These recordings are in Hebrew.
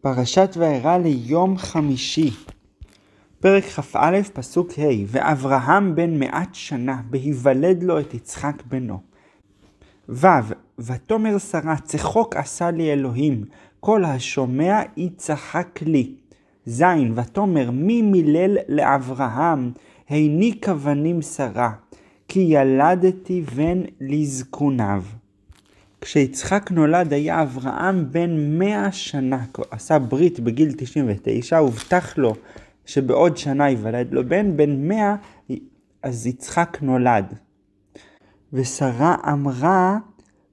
פרשת וארא ליום חמישי. פרק כ"א, פסוק ה' ואברהם בן מעט שנה, בהיוולד לו את יצחק בנו. ו' ותאמר שרה, צחוק עשה לי אלוהים, כל השומע יצחק לי. ז' ותאמר מי מילל לאברהם, הני כוונים שרה, כי ילדתי בן לזקוניו. כשיצחק נולד היה אברהם בן מאה שנה, עשה ברית בגיל 99, הובטח לו שבעוד שנה ייוולד לו בן, בן מאה, אז יצחק נולד. ושרה אמרה,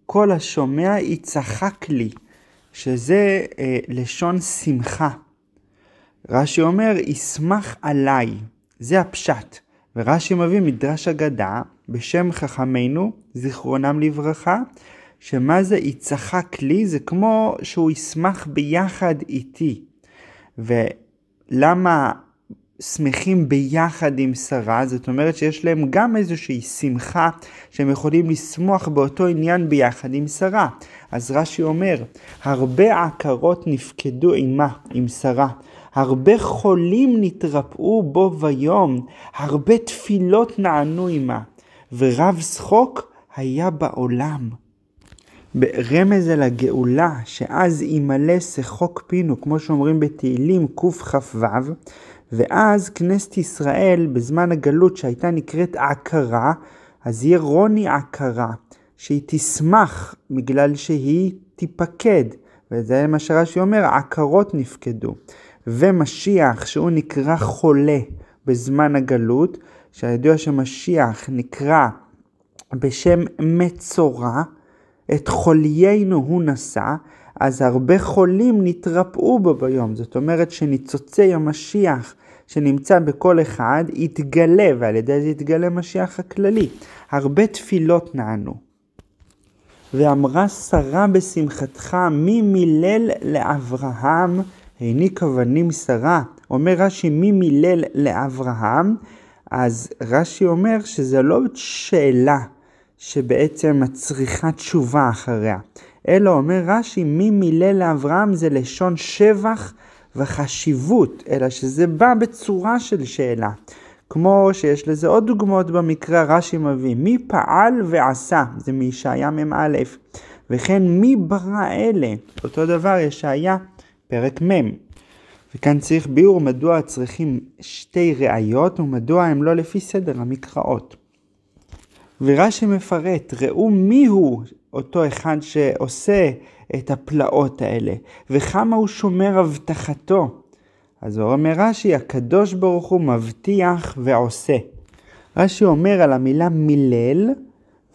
כל השומע יצחק לי, שזה אה, לשון שמחה. רש"י אומר, ישמח עליי, זה הפשט. ורש"י מביא מדרש אגדה בשם חכמינו, זיכרונם לברכה, שמה זה יצחק לי? זה כמו שהוא ישמח ביחד איתי. ולמה שמחים ביחד עם שרה? זאת אומרת שיש להם גם איזושהי שמחה שהם יכולים לשמוח באותו עניין ביחד עם שרה. אז רש"י אומר, הרבה עקרות נפקדו עמה, עם שרה. הרבה חולים נתרפאו בו ויום, הרבה תפילות נענו עמה, ורב שחוק היה בעולם. רמז על הגאולה, שאז ימלא שחוק פינו, כמו שאומרים בתהילים קכ"ו, ואז כנסת ישראל, בזמן הגלות שהייתה נקראת עקרה, אז יהיה רוני עקרה, שהיא תשמח בגלל שהיא תיפקד, וזה מה שרש"י אומר, עקרות נפקדו. ומשיח, שהוא נקרא חולה בזמן הגלות, שהידוע שמשיח נקרא בשם מצורע, את חוליינו הוא נשא, אז הרבה חולים נתרפאו בו ביום. זאת אומרת שניצוצי המשיח שנמצא בכל אחד יתגלה, ועל ידי זה יתגלה משיח הכללי. הרבה תפילות נענו. ואמרה שרה בשמחתך, מי מילל לאברהם, העניק אבנים שרה. אומר רש"י, מי מילל לאברהם? אז רש"י אומר שזה לא שאלה שבעצם מצריכה תשובה אחריה. אלא אומר רש"י, מי מילא לאברהם זה לשון שבח וחשיבות, אלא שזה בא בצורה של שאלה. כמו שיש לזה עוד דוגמאות במקרא, רש"י מביא, מי פעל ועשה, זה מישעיה מ"א, וכן מי ברא אלה, אותו דבר ישעיה פרק מ'. וכאן צריך ביאור מדוע צריכים שתי ראיות ומדוע הם לא לפי סדר המקראות. ורש"י מפרט, ראו מיהו אותו אחד שעושה את הפלאות האלה, וכמה הוא שומר הבטחתו. אז אומר רש"י, הקדוש ברוך הוא מבטיח ועושה. רש"י אומר על המילה מילל,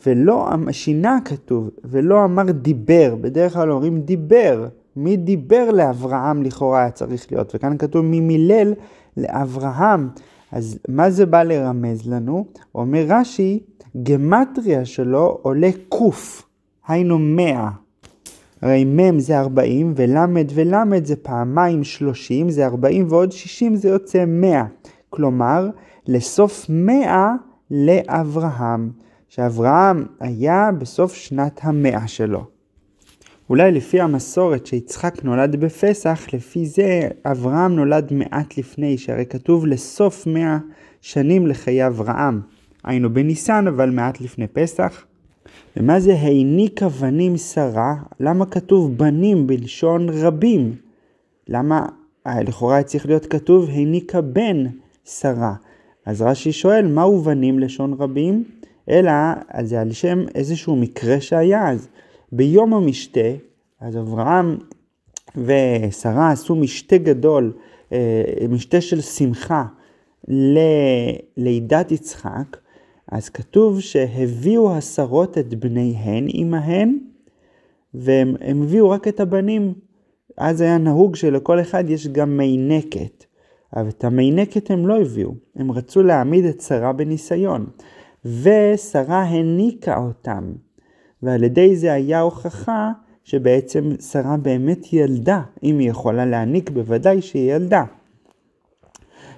ולא, אמ-, שינה כתוב, ולא אמר דיבר, בדרך כלל אומרים דיבר, מי דיבר לאברהם לכאורה היה צריך להיות, וכאן כתוב מי מילל לאברהם. אז מה זה בא לרמז לנו? אומר רש"י, גמטריה שלו עולה ק, היינו מאה. הרי מ' זה 40 ול' ול' זה פעמיים 30, זה 40 ועוד 60 זה יוצא 100. כלומר, לסוף 100 לאברהם, שאברהם היה בסוף שנת המאה שלו. אולי לפי המסורת שיצחק נולד בפסח, לפי זה אברהם נולד מעט לפני, שהרי כתוב לסוף מאה שנים לחיי אברהם. היינו בניסן, אבל מעט לפני פסח. ומה זה העניק אבנים שרה? למה כתוב בנים בלשון רבים? למה אה, לכאורה צריך להיות כתוב העניקה בן שרה? אז רש"י שואל, מהו בנים לשון רבים? אלא, אז זה על שם איזשהו מקרה שהיה אז. ביום המשתה, אז אברהם ושרה עשו משתה גדול, אה, משתה של שמחה ללידת יצחק, אז כתוב שהביאו השרות את בניהן עמהן, והם הביאו רק את הבנים. אז היה נהוג שלכל אחד יש גם מינקת, אבל את המינקת הם לא הביאו, הם רצו להעמיד את שרה בניסיון, ושרה הניקה אותם, ועל ידי זה היה הוכחה שבעצם שרה באמת ילדה, אם היא יכולה להניק בוודאי שהיא ילדה.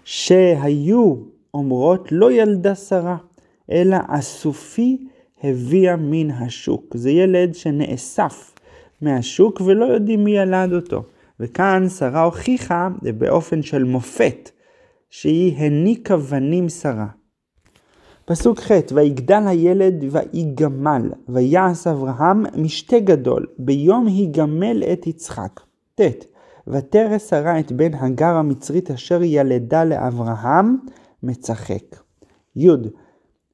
שהיו אומרות לא ילדה שרה. אלא הסופי הביאה מן השוק. זה ילד שנאסף מהשוק ולא יודעים מי ילד אותו. וכאן שרה הוכיחה באופן של מופת שהיא הניקה בנים שרה. פסוק ח' ויגדל הילד ויגמל ויעש אברהם משתה גדול ביום היגמל את יצחק. ט. ותרא שרה את בן הגר המצרית אשר ילדה לאברהם מצחק. י.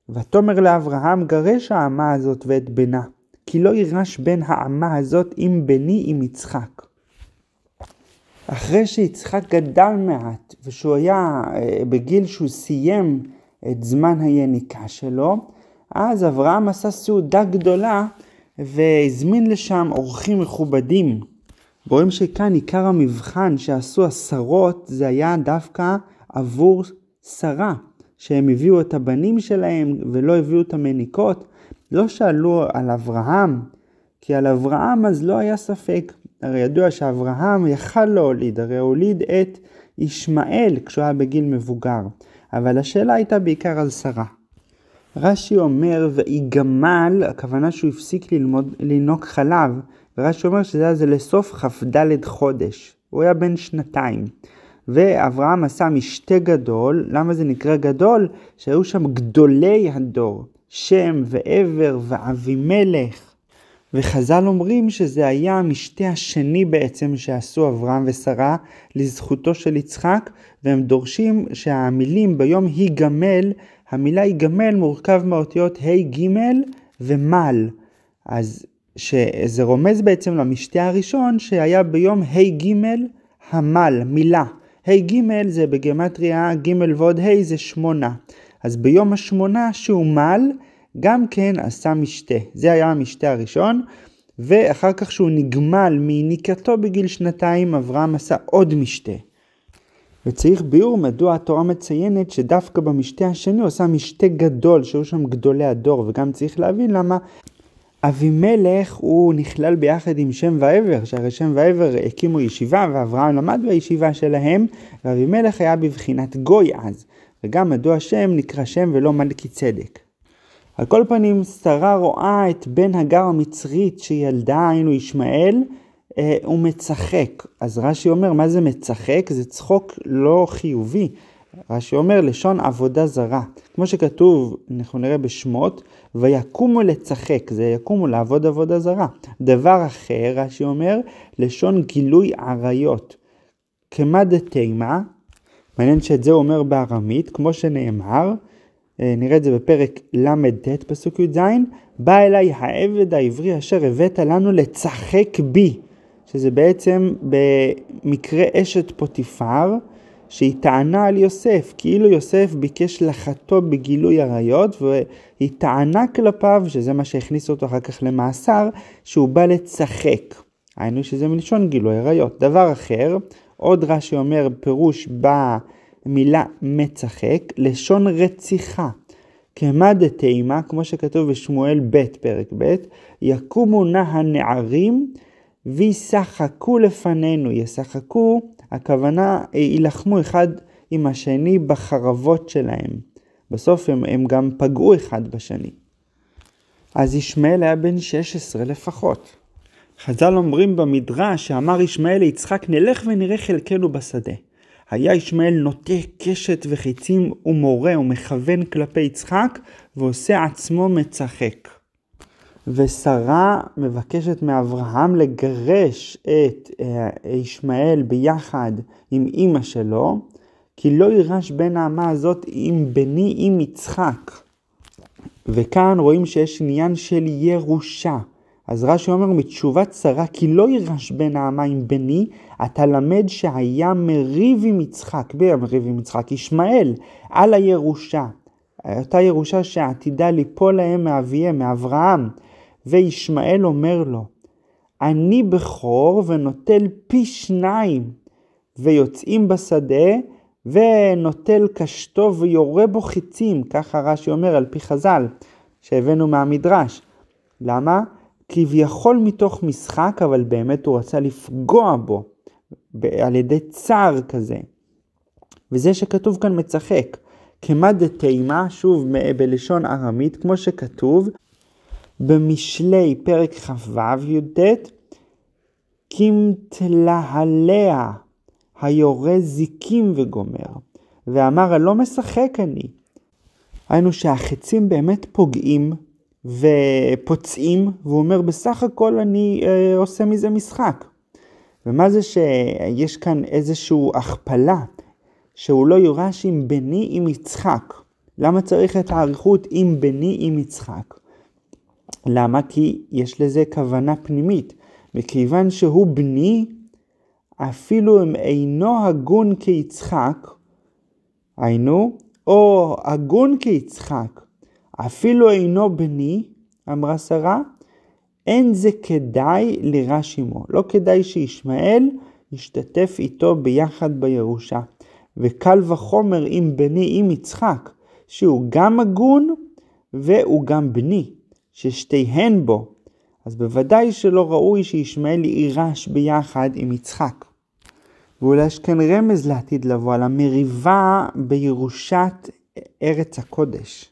ותאמר לאברהם גרש האמה הזאת ואת בנה, כי לא יירש בן האמה הזאת עם בני עם יצחק. אחרי שיצחק גדל מעט, ושהוא היה אה, בגיל שהוא סיים את זמן היניקה שלו, אז אברהם עשה סעודה גדולה והזמין לשם אורחים מכובדים. רואים שכאן עיקר המבחן שעשו השרות זה היה דווקא עבור שרה. שהם הביאו את הבנים שלהם ולא הביאו את המניקות, לא שאלו על אברהם, כי על אברהם אז לא היה ספק. הרי ידוע שאברהם יכל להוליד, הרי הוליד את ישמעאל כשהוא היה בגיל מבוגר, אבל השאלה הייתה בעיקר על שרה. רש"י אומר ויגמל, הכוונה שהוא הפסיק ללמוד, לנהוג חלב, ורש"י אומר שזה היה זה לסוף כ"ד חודש, הוא היה בן שנתיים. ואברהם עשה משתה גדול, למה זה נקרא גדול? שהיו שם גדולי הדור, שם ועבר ואבימלך. וחז"ל אומרים שזה היה המשתה השני בעצם שעשו אברהם ושרה לזכותו של יצחק, והם דורשים שהמילים ביום היגמל, המילה היגמל מורכב מאותיות ה' ג' ומל. אז שזה רומז בעצם למשתה הראשון שהיה ביום ה' ג' המל, מילה. ג' זה בגמטריה ג' ועוד ה' זה שמונה. אז ביום השמונה שהוא מל, גם כן עשה משתה. זה היה המשתה הראשון. ואחר כך שהוא נגמל מניקתו בגיל שנתיים, אברהם עשה עוד משתה. וצריך ביאור מדוע התורה מציינת שדווקא במשתה השני הוא עשה משתה גדול, שהיו שם גדולי הדור, וגם צריך להבין למה אבימלך הוא נכלל ביחד עם שם ועבר, שהרי שם ועבר הקימו ישיבה ואברהם למד בישיבה שלהם, ואבימלך היה בבחינת גוי אז, וגם מדוע שם נקרא שם ולא מלכי צדק. על כל פנים, שרה רואה את בן הגר המצרית שילדה, היינו ישמעאל, אה, הוא מצחק. אז רש"י אומר, מה זה מצחק? זה צחוק לא חיובי. רש"י אומר לשון עבודה זרה, כמו שכתוב, אנחנו נראה בשמות, ויקומו לצחק, זה יקומו לעבוד עבודה זרה. דבר אחר, רש"י אומר, לשון גילוי עריות, כמא דתימה, מעניין שאת זה הוא אומר בארמית, כמו שנאמר, אה, נראה את זה בפרק ל"ט פסוק י"ז, בא אליי העבד העברי אשר הבאת לנו לצחק בי, שזה בעצם במקרה אשת פוטיפר, שהיא טענה על יוסף, כאילו יוסף ביקש לחטוא בגילוי עריות, והיא טענה כלפיו, שזה מה שהכניס אותו אחר כך למאסר, שהוא בא לצחק. היינו שזה מלשון גילוי עריות. דבר אחר, עוד רש"י אומר פירוש במילה מצחק, לשון רציחה. כמא דתימה, כמו שכתוב בשמואל ב' פרק ב', יקומו נא הנערים וישחקו לפנינו, ישחקו הכוונה אה, יילחמו אחד עם השני בחרבות שלהם. בסוף הם, הם גם פגעו אחד בשני. אז ישמעאל היה בן 16 לפחות. חז"ל אומרים במדרש שאמר ישמעאל ליצחק נלך ונראה חלקנו בשדה. היה ישמעאל נוטה קשת וחיצים ומורה ומכוון כלפי יצחק ועושה עצמו מצחק. ושרה מבקשת מאברהם לגרש את אה, ישמעאל ביחד עם אימא שלו, כי לא יירש בן האמה הזאת עם בני עם יצחק. וכאן רואים שיש עניין של ירושה. אז רש"י אומר מתשובת שרה כי לא יירש בן האמה עם בני, אתה למד שהיה מריב עם יצחק, בי המריב עם יצחק, ישמעאל, על הירושה. אותה ירושה שעתידה ליפול להם מאביהם, מאברהם. וישמעאל אומר לו, אני בכור ונוטל פי שניים, ויוצאים בשדה ונוטל קשתו ויורה בו חיצים, ככה רש"י אומר על פי חז"ל, שהבאנו מהמדרש. למה? כביכול מתוך משחק, אבל באמת הוא רצה לפגוע בו, על ידי צער כזה. וזה שכתוב כאן מצחק. כמד דתימה, שוב בלשון ארמית, כמו שכתוב, במשלי פרק כ"ו י"ט, כמתלהליה היורה זיקים וגומר, ואמר הלא משחק אני. היינו שהחצים באמת פוגעים ופוצעים, והוא אומר בסך הכל אני אה, עושה מזה משחק. ומה זה שיש כאן איזושהי הכפלה, שהוא לא יורש עם בני עם יצחק. למה צריך את האריכות עם בני עם יצחק? למה? כי יש לזה כוונה פנימית. מכיוון שהוא בני, אפילו אם אינו הגון כיצחק, היינו, או הגון כיצחק, אפילו אינו בני, אמרה שרה, אין זה כדאי לרש עמו. לא כדאי שישמעאל ישתתף איתו ביחד בירושה. וקל וחומר אם בני עם יצחק, שהוא גם הגון והוא גם בני. ששתיהן בו, אז בוודאי שלא ראוי שישמעאל יירש ביחד עם יצחק. ואולי יש כאן רמז לעתיד לבוא על המריבה בירושת ארץ הקודש.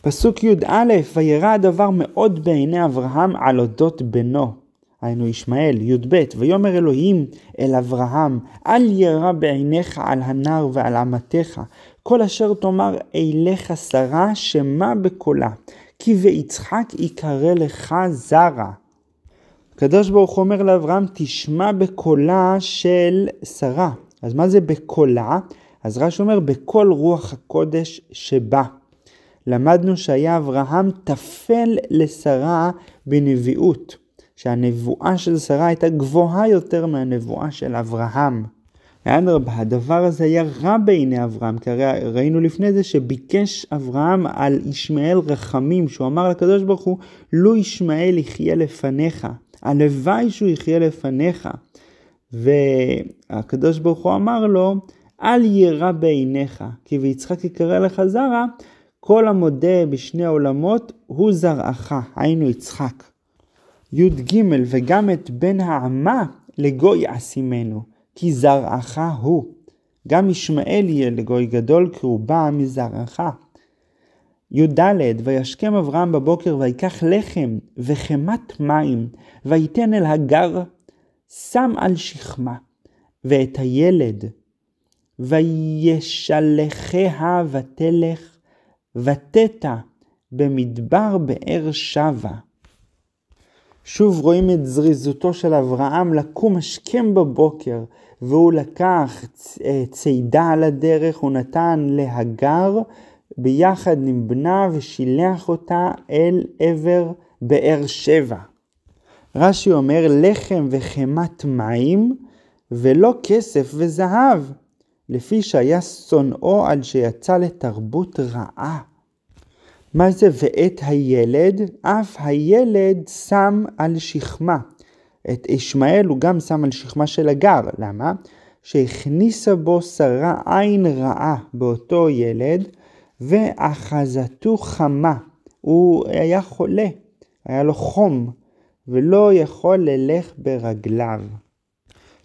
פסוק י"א, וירא הדבר מאוד בעיני אברהם על אודות בנו, היינו ישמעאל, י"ב, ויאמר אלוהים אל אברהם, אל ירא בעיניך על הנער ועל אמתך, כל אשר תאמר אליך שרה, שמה בקולה, כי ויצחק יקרא לך זרע. הקדוש ברוך אומר לאברהם, תשמע בקולה של שרה. אז מה זה בקולה? אז רש"י אומר, בכל רוח הקודש שבה. למדנו שהיה אברהם טפל לשרה בנביאות, שהנבואה של שרה הייתה גבוהה יותר מהנבואה של אברהם. אדרבה, הדבר הזה היה רע בעיני אברהם, כי הרי ראינו לפני זה שביקש אברהם על ישמעאל רחמים, שהוא אמר לקדוש ברוך הוא, לו ישמעאל יחיה לפניך, הלוואי שהוא יחיה לפניך. והקדוש ברוך הוא אמר לו, אל יירא בעיניך, כי ויצחק יקרא לך זרע, כל המודה בשני העולמות הוא זרעך, היינו יצחק. י"ג וגם את בן העמה לגוי אשימנו. כי זרעך הוא. גם ישמעאל יהיה לגוי גדול, כי הוא בא מזרעך. י"ד וישכם אברהם בבוקר ויקח לחם וחמת מים ויתן אל הגר שם על שכמה ואת הילד וישלחיה ותלך ותתה במדבר באר שבה. שוב רואים את זריזותו של אברהם לקום השכם בבוקר והוא לקח אה, צידה על הדרך, הוא נתן להגר ביחד עם בנה ושילח אותה אל עבר באר שבע. רש"י אומר לחם וחמת מים ולא כסף וזהב, לפי שהיה שונאו עד שיצא לתרבות רעה. מה זה ואת הילד? אף הילד שם על שכמה. את ישמעאל הוא גם שם על שכמה של הגר, למה? שהכניסה בו שרה עין רעה באותו ילד, ואחזתו חמה. הוא היה חולה, היה לו חום, ולא יכול ללך ברגליו.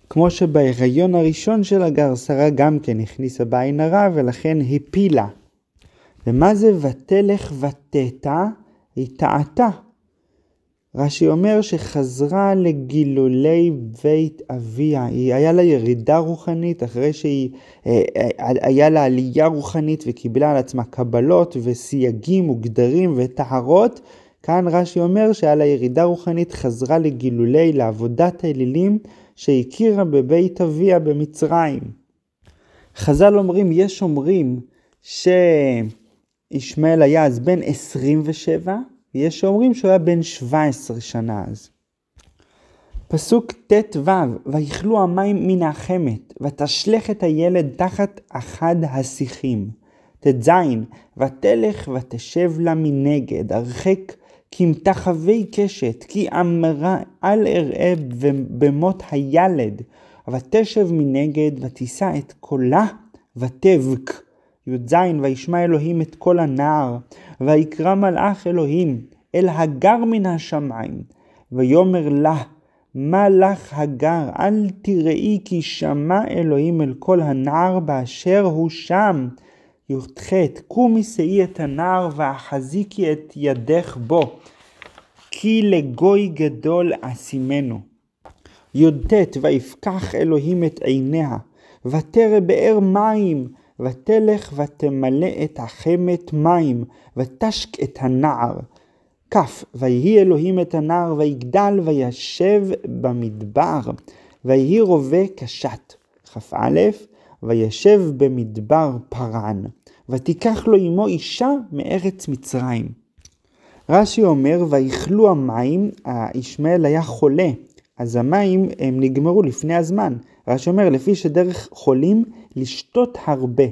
כמו שבהיריון הראשון של הגר שרה גם כן הכניסה עין הרע ולכן הפילה. ומה זה ותלך ותתה? היא טעתה. רש"י אומר שחזרה לגילולי בית אביה, היא היה לה ירידה רוחנית אחרי שהיא, אה, אה, אה, היה לה עלייה רוחנית וקיבלה על עצמה קבלות וסייגים וגדרים וטהרות, כאן רש"י אומר שהיה לה ירידה רוחנית חזרה לגילולי, לעבודת האלילים שהכירה בבית אביה במצרים. חז"ל אומרים, יש אומרים שישמעאל היה אז בן 27 יש שאומרים שהוא היה בן 17 שנה אז. פסוק ט"ו, ויכלו המים מן החמת, ותשלך את הילד תחת אחד השיחים. ט"ז, ותלך ותשב לה מנגד, הרחק כמתחווי קשת, כי אמרה אל אראה במות הילד, ותשב מנגד, ותישא את קולה, ותבק. י"ז וישמע אלוהים את כל הנער, ויקרא מלאך אלוהים אל הגר מן השמיים, ויאמר לה, מה לך הגר, אל תראי כי שמע אלוהים אל כל הנער באשר הוא שם. י"ח קומי שאי את הנער ואחזיקי את ידך בו, כי לגוי גדול אשימנו. י"ט ויפקח אלוהים את עיניה, ותרא באר מים, ותלך ותמלא את החמת מים, ותשק את הנער. כף, ויהי אלוהים את הנער, ויגדל וישב במדבר, ויהי רובה קשת. כא. וישב במדבר פרן ותיקח לו עמו אישה מארץ מצרים. רש"י אומר, ויכלו המים, אה, ישמעאל היה חולה, אז המים הם נגמרו לפני הזמן, רש"י אומר, לפי שדרך חולים לשתות הרבה.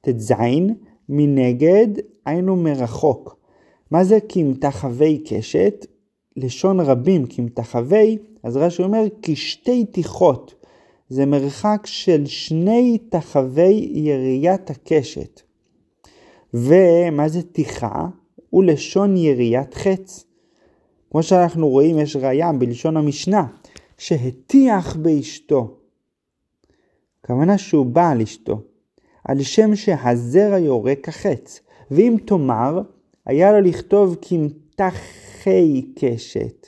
ט"ז, מנגד, היינו מרחוק. מה זה כמתחווי קשת? לשון רבים כמתחווי, אז רש"י אומר, כשתי תיכות. זה מרחק של שני תחווי יריית הקשת. ומה זה תיכה? הוא לשון יריית חץ. כמו שאנחנו רואים, יש ראייה בלשון המשנה, שהטיח באשתו. כוונה שהוא בא על אשתו, על שם שהזרע יורה כחץ, ואם תאמר, היה לו לכתוב כמתחי קשת,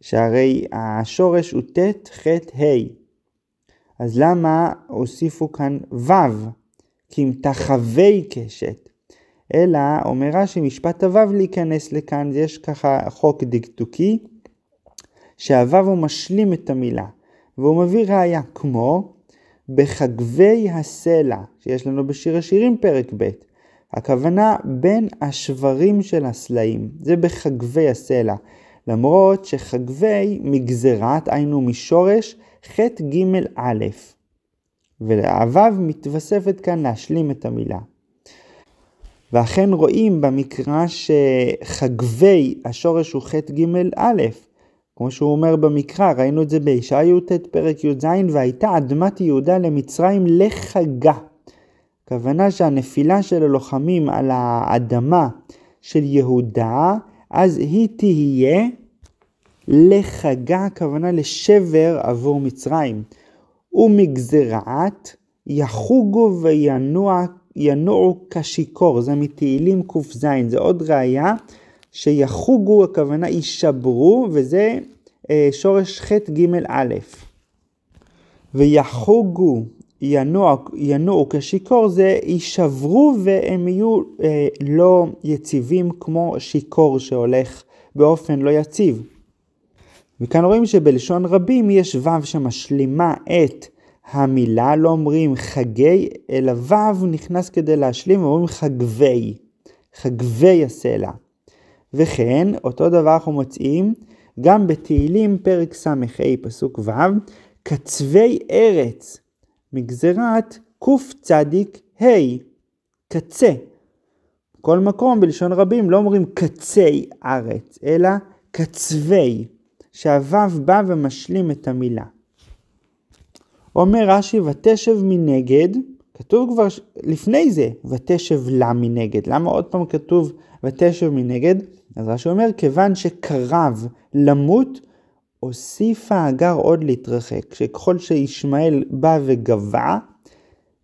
שהרי השורש הוא ט', ח', ה'. אז למה הוסיפו כאן ו', כמתחווי קשת? אלא אומרה שמשפט משפט הוו להיכנס לכאן, יש ככה חוק דקדוקי, שהוו הוא משלים את המילה, והוא מביא ראיה, כמו בחגבי הסלע שיש לנו בשיר השירים פרק ב', הכוונה בין השברים של הסלעים, זה בחגבי הסלע, למרות שחגבי מגזרת, היינו משורש ח' ג' א', ולהוו מתווספת כאן להשלים את המילה. ואכן רואים במקרא שחגבי השורש הוא ח' ג' א', כמו שהוא אומר במקרא, ראינו את זה בישעיה י"ט פרק י"ז, והייתה אדמת יהודה למצרים לחגה. הכוונה שהנפילה של הלוחמים על האדמה של יהודה, אז היא תהיה לחגה, הכוונה לשבר עבור מצרים. ומגזרת יחוגו וינועו כשיכור, זה מתהילים ק"ז, זה עוד ראייה. שיחוגו, הכוונה יישברו, וזה אה, שורש ח'-ג'-א'. ויחוגו, ינוע, ינועו כשיכור, זה יישברו והם יהיו אה, לא יציבים כמו שיכור שהולך באופן לא יציב. וכאן רואים שבלשון רבים יש ו' שמשלימה את המילה, לא אומרים חגי, אלא ו' נכנס כדי להשלים, אומרים חגבי, חגבי הסלע. וכן, אותו דבר אנחנו מוצאים גם בתהילים פרק ס"ה פסוק ו', קצווי ארץ מגזרת קצ"ה, קצה. כל מקום בלשון רבים לא אומרים קצי ארץ, אלא קצווי, שהוו בא ומשלים את המילה. אומר רש"י, ותשב מנגד, כתוב כבר לפני זה, ותשב לה מנגד. למה עוד פעם כתוב ותשב מנגד? אז רש"י אומר, כיוון שקרב למות, הוסיפה הגר עוד להתרחק, שככל שישמעאל בא וגבה,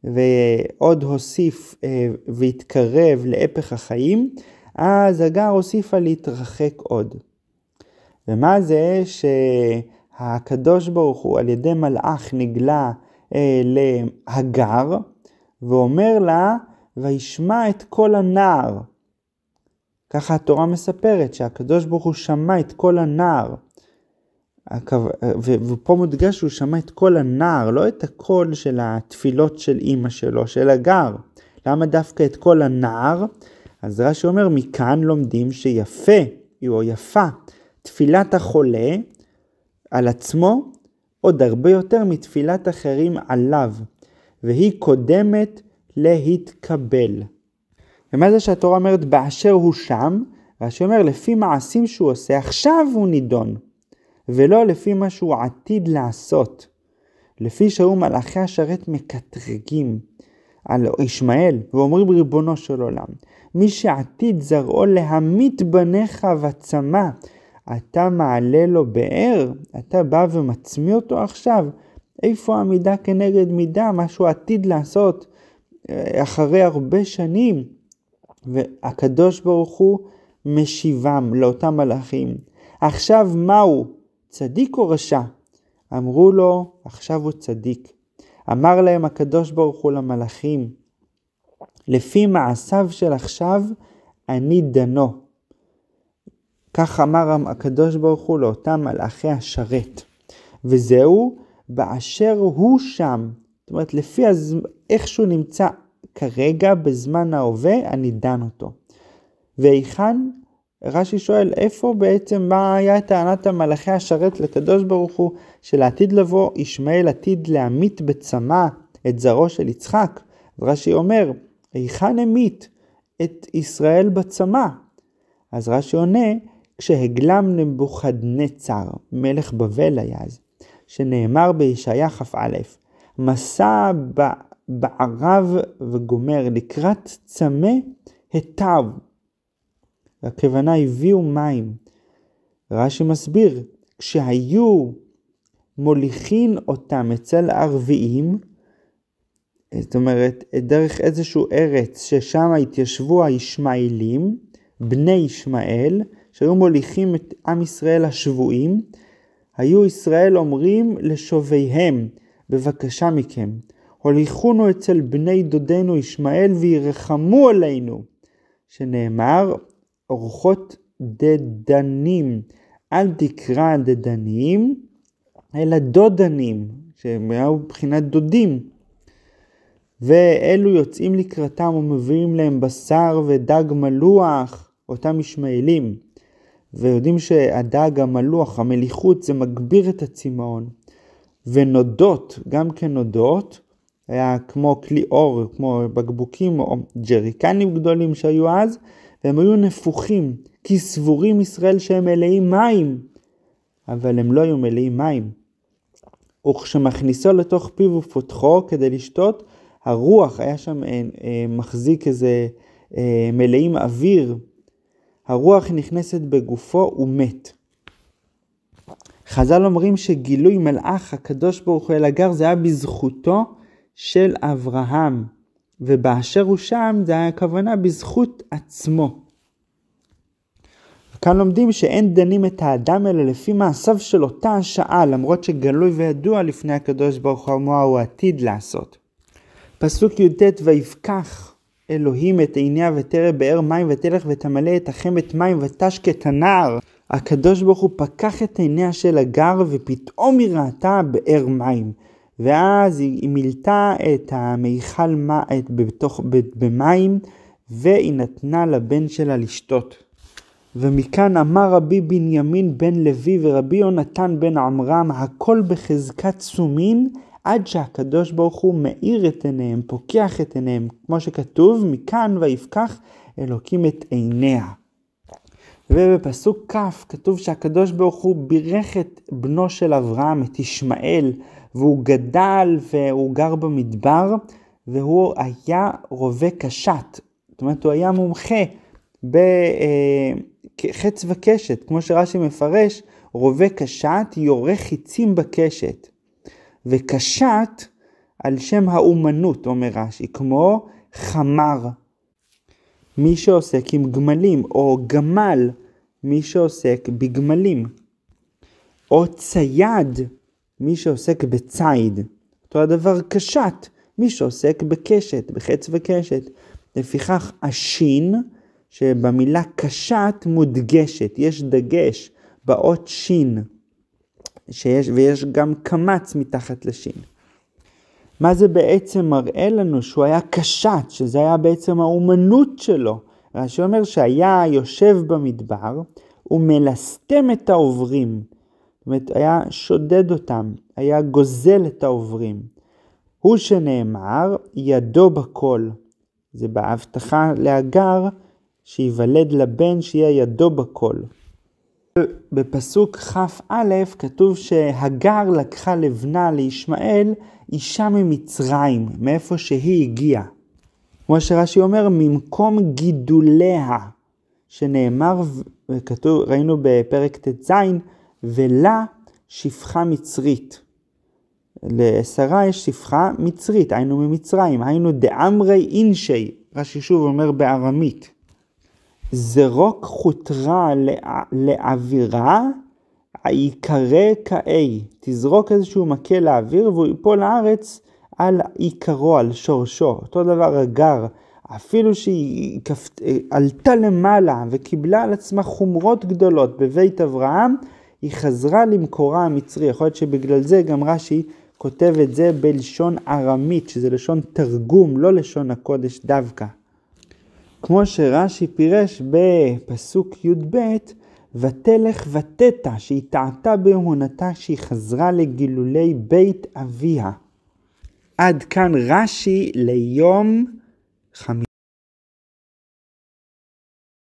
ועוד הוסיף אה, והתקרב להפך החיים, אז הגר הוסיפה להתרחק עוד. ומה זה שהקדוש ברוך הוא על ידי מלאך נגלה אה, להגר, ואומר לה, וישמע את קול הנער. ככה התורה מספרת, שהקדוש ברוך הוא שמע את קול הנער. ופה מודגש שהוא שמע את קול הנער, לא את הקול של התפילות של אימא שלו, של הגר. למה דווקא את קול הנער? אז רש"י אומר, מכאן לומדים שיפה, או יפה, תפילת החולה על עצמו עוד הרבה יותר מתפילת אחרים עליו. והיא קודמת להתקבל. ומה זה שהתורה אומרת באשר הוא שם? רש"י אומר לפי מעשים שהוא עושה עכשיו הוא נידון, ולא לפי מה שהוא עתיד לעשות. לפי שהיו מלאכי השרת מקטרגים על ישמעאל, ואומרים ריבונו של עולם, מי שעתיד זרעו להמית בניך וצמא, אתה מעלה לו באר, אתה בא ומצמיא אותו עכשיו, איפה המידה כנגד מידה, מה שהוא עתיד לעשות אה, אחרי הרבה שנים. והקדוש ברוך הוא משיבם לאותם מלאכים. עכשיו מהו, צדיק או רשע? אמרו לו, עכשיו הוא צדיק. אמר להם הקדוש ברוך הוא למלאכים, לפי מעשיו של עכשיו, אני דנו. כך אמר הקדוש ברוך הוא לאותם מלאכי השרת. וזהו, באשר הוא שם. זאת אומרת, לפי הז... איך שהוא נמצא כרגע, בזמן ההווה, אני דן אותו. והיכן, רש"י שואל, איפה בעצם, מה היה טענת המלאכי השרת לקדוש ברוך הוא, שלעתיד לבוא ישמעאל עתיד להמית בצמא את זרעו של יצחק? רש"י אומר, היכן המית את ישראל בצמא? אז רש"י עונה, כשהגלם נבוכדנצר, מלך בבל היה אז, שנאמר בישעיה כ"א: מסע בערב וגומר לקראת צמא היטב. הכוונה הביאו מים. רש"י מסביר, כשהיו מוליכין אותם אצל ערביים, זאת אומרת, דרך איזשהו ארץ ששם התיישבו הישמעאלים, בני ישמעאל, שהיו מוליכים את עם ישראל השבויים, היו ישראל אומרים לשוביהם, בבקשה מכם, הוליכונו אצל בני דודנו ישמעאל וירחמו עלינו, שנאמר, אורחות דדנים, אל תקרא דדנים, אלא דודנים, היו מבחינת דודים. ואלו יוצאים לקראתם ומביאים להם בשר ודג מלוח, אותם ישמעאלים. ויודעים שהדג, המלוח, המליחות, זה מגביר את הצמאון. ונודות, גם כן נודות, היה כמו כלי אור, כמו בקבוקים או ג'ריקנים גדולים שהיו אז, והם היו נפוחים, כי סבורים ישראל שהם מלאים מים, אבל הם לא היו מלאים מים. וכשמכניסו לתוך פיו ופותחו כדי לשתות, הרוח היה שם אה, אה, מחזיק איזה אה, מלאים אוויר, הרוח נכנסת בגופו ומת. חז"ל אומרים שגילוי מלאך הקדוש ברוך הוא אל הגר זה היה בזכותו של אברהם, ובאשר הוא שם זה היה הכוונה בזכות עצמו. כאן לומדים שאין דנים את האדם אלא לפי מעשיו של אותה השעה, למרות שגלוי וידוע לפני הקדוש ברוך הוא מה הוא עתיד לעשות. פסוק י"ט ויפקח אלוהים את עיניה ותרא באר מים ותלך ותמלא את החמת מים ותשק את הנער. הקדוש ברוך הוא פקח את עיניה של הגר ופתאום היא ראתה באר מים. ואז היא מילתה את המיכל את בתוך, במים והיא נתנה לבן שלה לשתות. ומכאן אמר רבי בנימין בן לוי ורבי יונתן בן עמרם הכל בחזקת סומין עד שהקדוש ברוך הוא מאיר את עיניהם, פוקח את עיניהם, כמו שכתוב, מכאן ויפקח אלוקים את עיניה. ובפסוק כ' כתוב שהקדוש ברוך הוא בירך את בנו של אברהם, את ישמעאל, והוא גדל והוא גר במדבר, והוא היה רובה קשת, זאת אומרת הוא היה מומחה בחץ אה, וקשת, כמו שרש"י מפרש, רובה קשת יורה חיצים בקשת. וקשת על שם האומנות, אומר רש"י, כמו חמר. מי שעוסק עם גמלים, או גמל, מי שעוסק בגמלים. או צייד, מי שעוסק בציד. אותו הדבר קשת, מי שעוסק בקשת, בחץ וקשת. לפיכך השין, שבמילה קשת מודגשת, יש דגש באות שין. שיש, ויש גם קמץ מתחת לשין. מה זה בעצם מראה לנו? שהוא היה קשט, שזה היה בעצם האומנות שלו. רש"י אומר שהיה יושב במדבר ומלסתם את העוברים. זאת אומרת, היה שודד אותם, היה גוזל את העוברים. הוא שנאמר, ידו בכל. זה בהבטחה להגר, שיוולד לבן שיהיה ידו בכל. בפסוק כ"א כתוב שהגר לקחה לבנה לישמעאל אישה ממצרים, מאיפה שהיא הגיעה. כמו שרש"י אומר, ממקום גידוליה, שנאמר, כתוב, ראינו בפרק ט"ז, ולה שפחה מצרית. לשרה יש שפחה מצרית, היינו ממצרים, היינו דאמרי אינשי, רש"י שוב אומר בארמית. זרוק חוטרה לאווירה, עיקרי כאי. תזרוק איזשהו מקל לאוויר והוא ייפול לארץ על עיקרו, על שורשו. אותו דבר הגר, אפילו שהיא כפת... עלתה למעלה וקיבלה על עצמה חומרות גדולות בבית אברהם, היא חזרה למקורה המצרי. יכול להיות שבגלל זה גם רש"י כותב את זה בלשון ארמית, שזה לשון תרגום, לא לשון הקודש דווקא. כמו שרש"י פירש בפסוק י"ב, ותלך ותתה, שהיא טעתה באמונתה שהיא חזרה לגילולי בית אביה. עד כאן רש"י ליום חמישי.